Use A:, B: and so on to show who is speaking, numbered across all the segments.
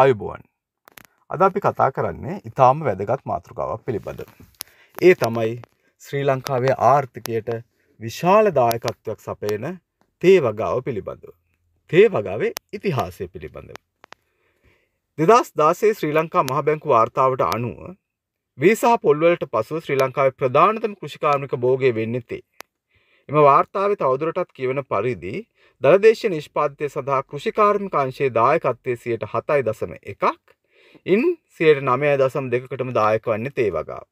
A: ආයුබුවන් අද අපි කතා කරන්නේ ඉතාම වැදගත් මාතෘකාවක් පිළිබඳ. ඒ තමයි ශ්‍රී ලංකාවේ ආර්ථිකයට විශාල දායකත්වයක් සපයන තේ වගාව පිළිබඳව. තේ වගාවේ ඉතිහාසය පිළිබඳව. දෙදස් දාසේ ශ්‍රී ලංකා මහබැංකු වාර්තාවට අනුව වේසාහ පොල්වලට පසු ශ්‍රී ලංකාවේ ප්‍රධානතම කෘෂිකාර්මික බෝගය වෙන්නෙත්තේ එම වාර්තාවේ තවදුරටත් කියවන පරිදි දළදේශ නිෂ්පාතිය සඳහා කෘෂිකාර්මිකාංශයේ දායකත්වය සියයට හතයි දසම එකක් ඉන් සියයට නමය දසම් දෙකටම දායක වන්නේ තේ වගා.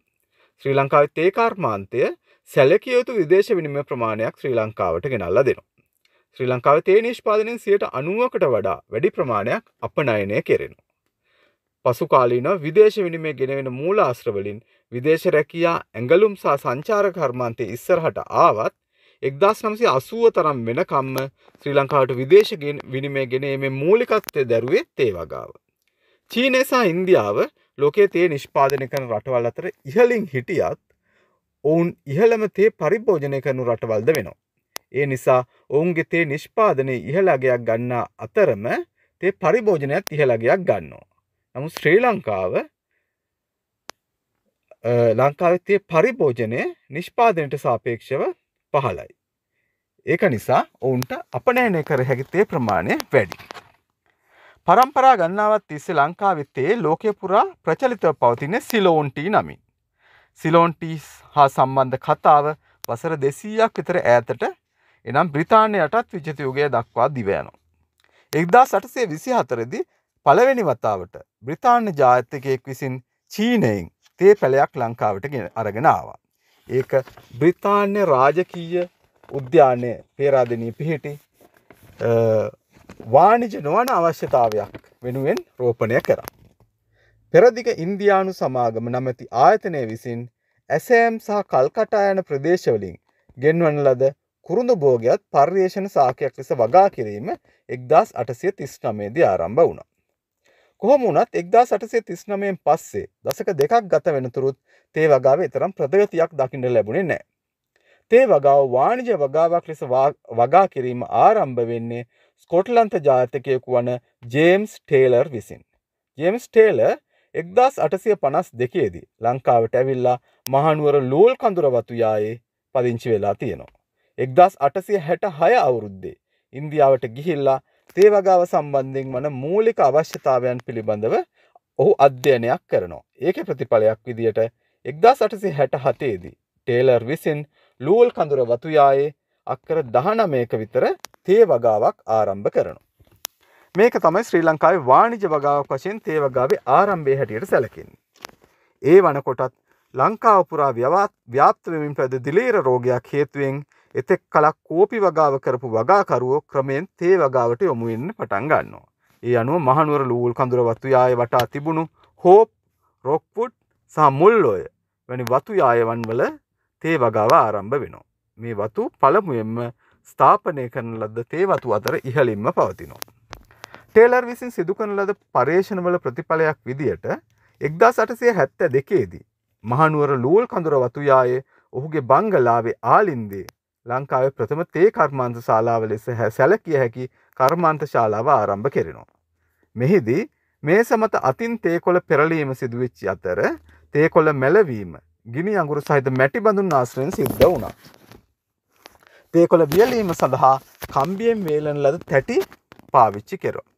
A: ශ්‍රී ලංකාවේ තේකාර්මාන්තය සැලකියයුතු විදේශ විනිම ප්‍රමාණයක් ශ්‍රී ලංකාවට ගෙනල්ලා දෙනවා. ශ්‍රී ලංකාවේ තේ නිෂ්පාදනයෙන් සියයට අනුවකට වඩා වැඩි ප්‍රමාණයක් අපනයනය කෙරෙනවා. පසුකාලීන විදේශ විනිමය ගෙනවෙන මූලාශ්‍රවලින් විදේශ රැකියා ඇඟලුම් සහ සංචාර කර්මාන්තය ඉස්සරහට ආවත් එක්දස් නම්සේ අසුව තරම් වෙනකම්ම ශ්‍රී ලංකාවට විදේශගෙන් විනිමය ගෙන මේ මූලිකත්වය දැරුවේ තේවගාව. චීනසා ඉන්දියාව ලෝකයේ තේ නිෂ්පාදනය කරන රටවල් අතර ඉහලින් හිටියත් ඔවුන් ඉහළම තේ පරිභෝජනය කරනු රටවල්ද වෙනවා. ඒ නිසා ඔවුන්ගේ තේ නිෂ්පාදනය ඉහළගයක් ගන්නා අතරම තේ පරිභෝජනයක් ඉහළගයක් ගන්නවා. නමු ශ්‍රී ලංකාව ලංකාවත්තේ පරිභෝජනය නිෂ්පාදනයට සාපේක්ෂව පහළයි. ඒක නිසා ඔවුන්ට අපනෑනය කර හැකිතේ ප්‍රමාණය වැඩි. පරම්පරා ගන්නාවත් තිස්සේ ලංකාවිත්තේ ලෝකයපුරා ප්‍රචලිතව පවතින සිලෝන්ටී නමින්. සිලෝන්ටීස් හා සම්බන්ධ කතාව වසර දෙසීයක් විතර ඈතට එනම් බ්‍රතාානයටත් විජතයුගය දක්වා දිවයනවා. එක්දා සටසේ විසි හතරදි පළවෙනි වතාවට බ්‍රතාාන්‍ය ජාතකයෙක් විසින් චීනයෙන් තේ පැළයක් ලංකාවට අරගෙනාවා. ඒක බ්‍රිතාන්‍ය රාජකීය උද්‍යානය පේරාදනී පිහිටි වාණිජ නොවන අවශ්‍යතාවයක් වෙනුවෙන් රෝපණය කර. පෙරදිග ඉන්දියානු සමාගම නමැති ආයතනය විසින් ඇසෑම් සහ කල්කටායන ප්‍රදේශවලින් ගෙන්වන ලද කුරුඳු බෝගයක්ත් පර්යේෂණ සාකයක් ලෙස වගා කිරීම එක්දස් අටසය තිස්්නමේදී ආරම්භ වුණ. කොහොමුණත් එක්දා සටසේ තිස්්නමයෙන් පස්සේ දසක දෙකක් ගත වෙනතුරුත් තේ වගාවේ තරම් ප්‍රගතියක් දකින්න ලැබුණේ නැහැ. තේ වගාව වාණිජ වගාවක් ලෙස වගා කිරීම ආරම්භ වෙන්නේ ස්කොට්ලන්ත ජාතකයෙකු වන ජේම්ස් ටේලර් විසින්. ජේම්ස් ටේලර් එක්දස් අටසිය පනස් දෙකේදී ලංකාවට ඇවිල්ලා මහනුවර ලූල් කඳුරවතු යායේ පදිංචි වෙලා තියෙනවා. එක්දස් අටසිය හැට හය අවුරුද්දේ ඉන්දියාවට ගිහිල්ලා තේ වගාව සම්බන්ධයෙන් වන මූලික අවශ්‍යතාවයන් පිළිබඳව ඔහු අධ්‍යයනයක් කරනවා. ඒක ප්‍රතිඵලයක් විදියට එක්දා සටසි හැට හතේදී. ටේලර් විසින් ලූල් කඳුර වතුයායේ අක්කර දහනමයක විතර තේ වගාවක් ආරම්භ කරනු. මේක තමයි ශ්‍රී ලංකාවේ වාණිජ වගාවක් වශයෙන් තේ වගාවේ ආරම්භය හැටියට සැලකින්. ඒ වනකොටත් ලංකාව පුරා ව්‍යාප්තවමින් පැද දිලේර රෝගයක් හේතුවෙන් එතෙක් කලක් කෝපි වගාව කරපු වගාකරුවෝ ක්‍රමයෙන් තේ වගාවට යොමුවෙන්න පටන් ගන්නවා. ඒ අනුව මහනුවර ලූල් කඳුරවත්තු යාය වටා තිබුණු හෝප් රොක්පුට් සහ මුල්ලෝය වැනි වතු යායවන් වල තේ වගාව ආරම්භ වෙනවා. මේ වතු පළමුයෙන්ම ස්ථාපනය කරන ලද්ද තේ වතු අතර ඉහලින්ම පවතිනවා. ටේලර් විසින් සිදුකන ලද පර්ේෂණවල ප්‍රතිඵලයක් විදියට එක්දා සටසය හැත්ත දෙකේදී. මහනුවර ලූල් කඳුර වතුයායේ ඔහුගේ බංගලාවේ ආලින්දේ ලංකාව ප්‍රථම තේ කර්මාන්ත ශාලාව ලෙස සැලකිය හැකි කර්මාන්ත ශාලාව ආරම්භ කෙරෙනවා. මෙහිදී මේ සමත අතින් තේකොළ පෙරලීම සිදුවෙච්චි අතර තේකොළ මැලවීම ගිනි අඟුරු සහිත මැටි බඳුන් ආශ්‍රයෙන් සිද්ධ වුණා. තේකොළ වියලීම සඳහා කම්බියෙන් වේලන ලද තැටි පාවිච්චි කෙරුවා.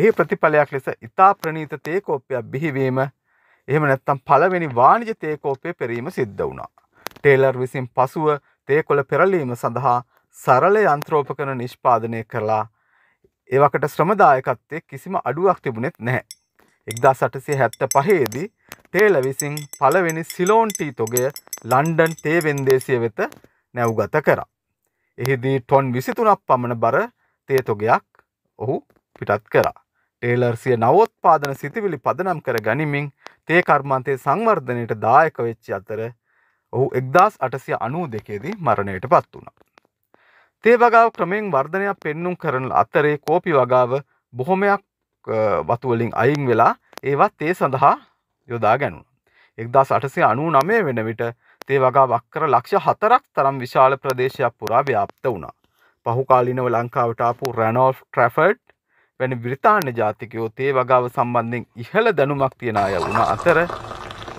A: එහි ප්‍රතිඵලයක් ලෙස ඉතා ප්‍රනීත තේකෝප්පයක් බිහිවීම එහෙම නැත්තම් පළවෙනි වාණිජ තේකෝපය පෙරීම සිද්ධ වුණා. ටේලර් විසින් පසුව තේකොළ පෙරලීම සඳහා සරල යන්ත්‍රෝපකරණ නිෂ්පාදනය කරලා ඒවකට ශ්‍රමදායකත්තේ කිසිම අඩුවක් තිබුණෙත් නැහැ. එක්දා සටසේ හැත්ත පහේදී ටේල විසින් පළවෙනි සිලෝන්ටී තොගය ලන්ඩන් තේවෙන්දේශය වෙත නැව්ගත කර. එහිදී ටොන් විසිතුනක් පමණ බර තේතොගයක් ඔහු පිටත් කරා. ටේලර්සිය නවෝත්පාදන සිතිවිලි පදනම් කර ගනිමින් තේ කර්මාන්තයේ සංවර්ධනයට දායක වෙච්චි අතර ඔහු එක්දස් අටසිය අනූ දෙකේදී මරණයට පත් වුණා. තේ වගාව ක්‍රමයෙන් වර්ධනයක් පෙන්නුම් කරන අතරේ කෝපි වගාව බොහොමයක් වතුවලින් අයින් වෙලා ඒවත් ඒ සඳහා යොදා ගැනුන්. එක්දා සටසේ අනු නමය වෙන විට තේ වගා වක්කර ලක්ෂ හතරක් තරම් විශාල ප්‍රදේශයක් පුරා ව්‍යාප්ත වුණා. පහුකාලිනව ලංකාවටාපු රැනෝල් ට්‍රෆඩ් වැනි බ්‍රතාාන ජාතිකයෝ තේ වගාව සම්බන්ධෙන් ඉහළ දැනුමක් තියෙන අය වුණ අතර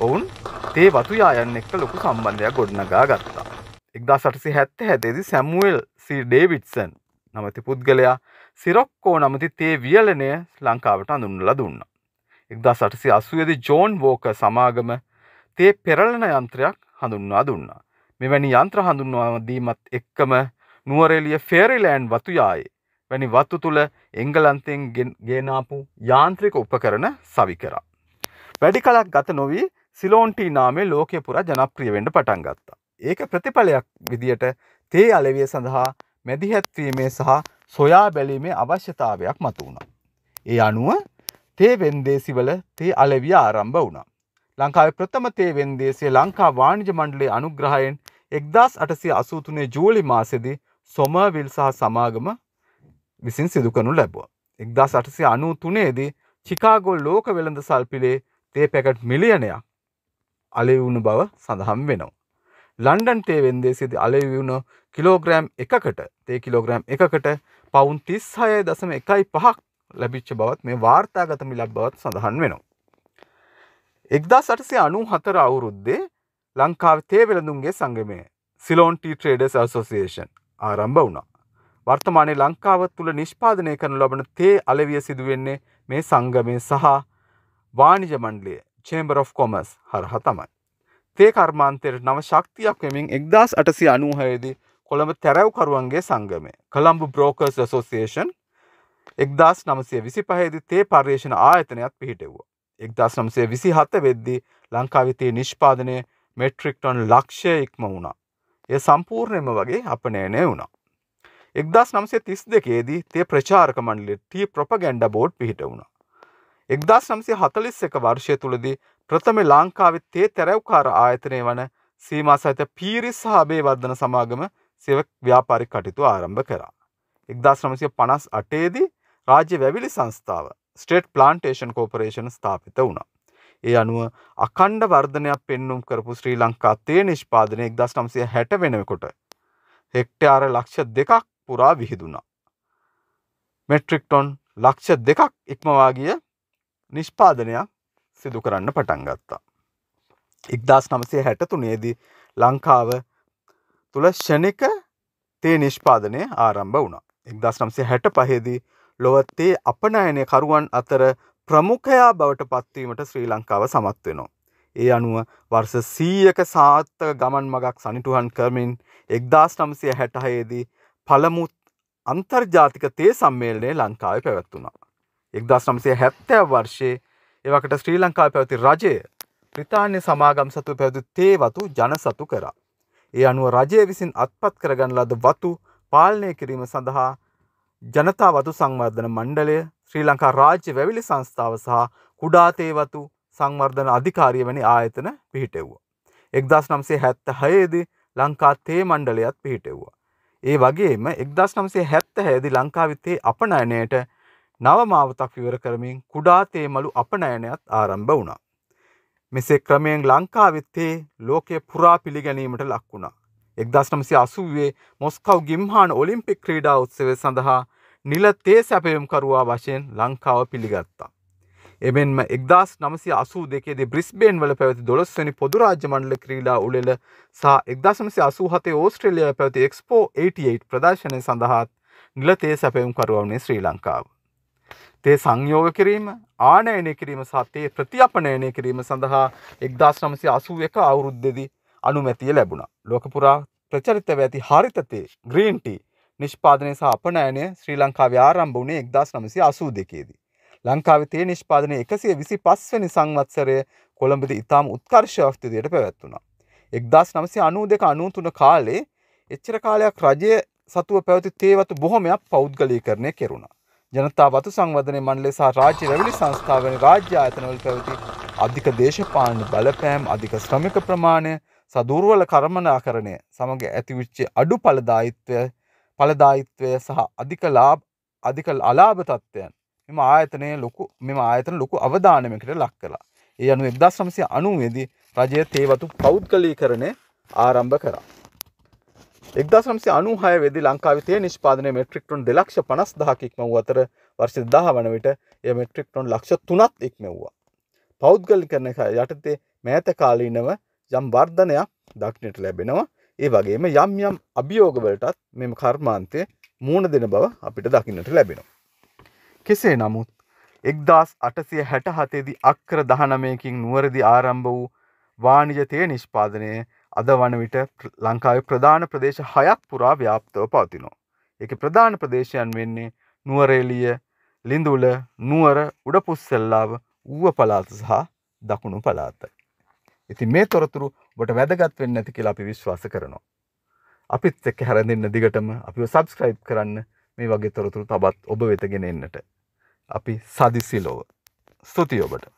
A: ඔවුන් තේ වතුයා යන්න එක්ක ලොකු සම්බන්ධයක් ගොඩනගා ගත්තා. එක්දා සටසි හැත්ත හැතේදි සැමුවල් සී ඩේවිඩ්සන් නමති පුද්ගලයා සිරොක්කෝ නමති තේ වියලනය ලංකාවට අඳුන්නල දුන්න. එක්දා සටසි අසුවේදි ජෝන් වෝක සමාගම තේ පෙරලන යන්ත්‍රයක් හඳුන්වා දුන්නා. මෙවැනි යන්ත්‍ර හඳුන්වාදීමත් එක්කම නුවරෙලිය ෆෙරිලෑන් වතු යායේ වැනි වත්තු තුළ එංගලන්තයෙන් ගේනාපු යාන්ත්‍රික උපකරන සවිකරා. වැඩි කලක් ගත නොවී සිලෝන්ටී නාමේ ලෝකය පුර ජනප්‍රිය වෙන්ඩ පටන් ගත්තා. ඒක ප්‍රතිඵලයක් විදියට තේ අලෙවිය සඳහා මැදිහැත්වීමේ සහ සොයා බැලීමේ අවශ්‍යතාවයක් මතු වුණා. ඒ අනුව තේ වෙන්දේසිවල තේ අලෙවිය ආරම්භ වුණා. ලංකාව ප්‍රථම තේ වෙන්දේසිය ලංකා වාණිජ මණ්ඩලේ අනුග්‍රහයෙන් එක්දස් අටසය අසූතුනේ ජූලි මාසෙදී සොමවිල් සහ සමාගම විසින් සිදුකනු ලැබවා. එක්දස් අටසය අනූ තුනේදී චිකාගොල් ලෝක වෙළඳ සල්පිලේ තේ පැකට් මිලියනයක් අලෙවුණු බව සඳහම් වෙනවා. ලන්ඩන් තේ වෙන්දේසිද අලවුණු කිලෝග්‍රෑම් එකකට තේ කිලෝග්‍රෑම් එකකට පවුන් තිස් හය දසම එකයි පහක් ලැබිච්ච බවත් මේ වාර්තාගතමි ලබ්බවත් සඳහන් වෙනවා. එක්දා සටසේ අනු හතර අවුරුද්දේ ලංකාව තේ වෙළඳුන්ගේ සංගමය සිලෝන් ටීට්‍රේඩස් ඇසෝසිේෂන් ආරම්භ වුණා. වර්තමානයේ ලංකාව තුළ නිෂ්පාදනය කරන ලබන තේ අලවිය සිදුවෙන්නේ මේ සංගමය සහ වාණිජ මණ්ඩලය චේම්බර් of කොමස් හරහ තමයි. තේ කර්මාන්තයට නව ශක්තියක් වෙමින් එක්දස් අටසි අනූහයේදී කොළඹ තැරැව්කරුවන්ගේ සංගමය කළම්බු බ්‍රෝකර්ස් ඇසෝසිේෂන් එක්දස් නමසේ විසි පහේදි තේ පර්යේෂණ ආයතනයක් පිහිටෙව්වා. එක්දස් නම්සේ විසි හත වෙද්දී ලංකාවිතයේ නිෂ්පාදනය මෙට්‍රික්ටොන් ලක්ෂය ඉක්ම වුණා. එය සම්පූර්ණයම වගේ අපනයනය වුණා. එක්දස් නම්සේ තිස් දෙකේදී තේ ප්‍රචාරක මණ්ඩලි ටී ප්‍රොපගැන්ඩ බෝඩ් පිහිට වුණා. එක්දස් නම්සේ හතලිස් එක වර්ෂය තුළදී ප්‍රථම ලංකාවේ තේ තැරැව්කාර ආයතනය වන සීමා සහිත පීරිස් සහ අබේවර්ධන සමාගම සෙවක ව්‍යාපාරික කටයුතු ආරම්භ කරා. 1958 දී රාජ්‍ය වැවිලි සංස්ථාව ස්ටේට් ප්ලාන්ටේෂන් කෝපරේෂන් ස්ථාපිත වුණා. ඒ අනුව අකණ්ඩ වර්ධනයක් පෙන්නුම් කරපු ශ්‍රී ලංකා තේ නිෂ්පාදනය 1960 වෙනකොට හෙක්ටයාර ලක්ෂ දෙකක් පුරා විහිදුණා. මෙට්‍රික්ටොන් ලක්ෂ දෙකක් ඉක්මවාගිය නිෂ්පාදනයක් සිදු කරන්න පටන් ගත්තා. ඉක්දස් නමසේ හැට තුනේදී ලංකාව තුළ ෂණික තේ නිෂ්පාදනය ආරම්භ වුණා. එක්දස් නම්සේ හැට පහේදී ලොවත්තේ අපනයනය කරුවන් අතර ප්‍රමුඛයා බවට පත්වීමට ශ්‍රී ලංකාව සමත් වෙනවා. ඒ අනුව වර්ෂ සීයක සාත්තක ගමන් මගක් සනිටුහන් කරමින් එක්දස් නම්සය හැටහයේදී පළමුත් අන්තර්ජාතික තේ සම්මේලනය ලංකාව පැවැත්වුණා. එක්දස් නම්සේ හැත්තෑ වර්ෂයේ ඒවකට ශ්‍රී ලංකා පැවති රජය ප්‍රතාාන්‍ය සමාගම් සතු පැවති තේවතු ජන සතු කර. ඒ අනුව රජය විසින් අත්පත් කරගන්න ලද වතු පාලනය කිරීම සඳහා ජනතා වතු සංවර්ධන මණ්ඩලය ශ්‍රී ලංකා රාජ්‍ය වැවිලි සංස්ථාව සහ කුඩාතේවතු සංවර්ධන අධිකාරිය වැනි ආයතන පිහිටෙව්වා. එක්දස් නම්සේ හැත්ත හයේදී ලංකා තේ මණ්ඩලයත් පිහිටෙව්වා. ඒ වගේම එක්දස් නම්සේ හැත්ත හැදි ලංකාවිත්තේ අපනයනයට නවමාවතක් විවර කරමින් කුඩා තේමලු අපනයනයත් ආරම්භ වුණා. මෙසේ ක්‍රමයෙන් ලංකාවෙත් තේ ලෝකය පුරා පිළිගැනීමට ලක් වුණා. එක්දස්නමසි අසුවේ මොස්කව් ගිම්හාන ඔලිම්පික් ක්‍රීඩා උත්සව සඳහා නිල තේ සැපයම්කරවා වශයෙන් ලංකාව පිළිගත්තා. එමෙන්ම එක්දස් නමසි අසූ දෙකේද බ්‍රිස්බේන් වල පැවති දොළොස්වනි පොදුරාජමණ්ඩල ක්‍රීඩා උළෙල සහ එක්දශමසි අසූ හතේ ඕස්ට්‍රේලියය පැවති එක්ස්පෝ 88 ප්‍රදර්ශනය සඳහාත් නිලතේ සැපයුම් කරවන්නේ ශ්‍රී ලංකාව. තේ සංයෝග කිරීම ආනයනය කිරීම සතේ ප්‍රතියපනයනය කිරීම සඳහා එක්දස් නමසි අසුව එක අවුරුද්ධෙදි අනුමැතිය ලැබුණ. ලොකපුරා ප්‍රචරිතව ඇති හරිතතේ ග්‍රීන්ටි නිෂ්පාදනය සාපනෑනය ශ්‍රී ලංකාව ආරම්භ වුණේ එක්දස් නමසි අසූ දෙකේදී. ලංකාවිතේ නිෂ්පාදනය එකසිය විසි පස්වනි සංවත්සරය කොළඹද ඉතාම උත්කර්ශයක්තිදියට පැවැත්වුණා. එක්දස් නමසි අනූ දෙක අනූතුන කාලේ එච්චර කාලයක් රජය සතුව පැවති තේවතු බොහොමයක් පෞද්ගලී කරණය කෙරුණ. ජනතා වතු සංවධනය මණ්ඩලය සහ රාජ්‍ය රැවිලි සංස්ථාව වැනි රාජ්‍ය ආයතනවල පැවති අධික දේශපාලන බලපෑම් අධික ශ්‍රමික ප්‍රමාණය සදුර්වල කර්මනාකරණය සමඟ ඇතිවිච්ච අඩු පලදායිත්වය පලදායිත්වය සහ අධික ලාබ් අධික අලාභ තත්ත්වයන් මෙම ආයතනය ලොකු මෙම ආයතන ලොකු අවධානමකට ලක් කලා ඒ අනු එක්දස් සමසය අනුවේදී රජය තේවතු පෞද්ගලී කරණය ආරම්භ කරා එක්දශම්සි අනුහය වෙදි ලංකාවිතය නිෂ්පාදන මෙට්‍රික්ටොන් දෙලක්ෂ පනස් දහකික්මව අතර වර්ෂ දහ වන විට එය මෙට්‍රික්ටොන් ලක්ෂ තුනත් එක්මෙව්වා. පෞද්ගලි කරන එක යටතේ මෑත කාලීනව යම් වර්ධනයක් දක්නට ලැබෙනවා ඒ වගේම යම් යම් අභියෝගවලටත් මෙම කර්මාන්තය මූුණ දෙන බව අපිට දකින්නට ලැබෙනවා. කෙසේ නමුත් එක්දස් අටසිය හැට හතේදි අක්කර දහනමයකින් නුවරදි ආරම්භ වූ වානිජතය නිෂ්පාදනය අද වන විට ලංකාව ප්‍රධාන ප්‍රදේශ හයක් පුරා ව්‍යාප්තව පවතිනවා. එක ප්‍රධාන ප්‍රදේශයන් වෙන්නේ නුවරේලිය ලිඳුල නුවර උඩපුස්සෙල්ලාව ඌුව පලාත සහ දකුණු පලාතයි. ඉති මේ තොරතුරු බට වැදගත් වෙන්න ඇති කියලා අපි විශ්වාස කරනවා. අපිත් එක්ක හැරඳන්න දිගටම අපි සබස්ක්‍රයිබ් කරන්න මේ වගේ තොරතුරු තබත් ඔබ වෙතගෙන එන්නට. අපි සදිසිලෝව ස්තුති ඔබට.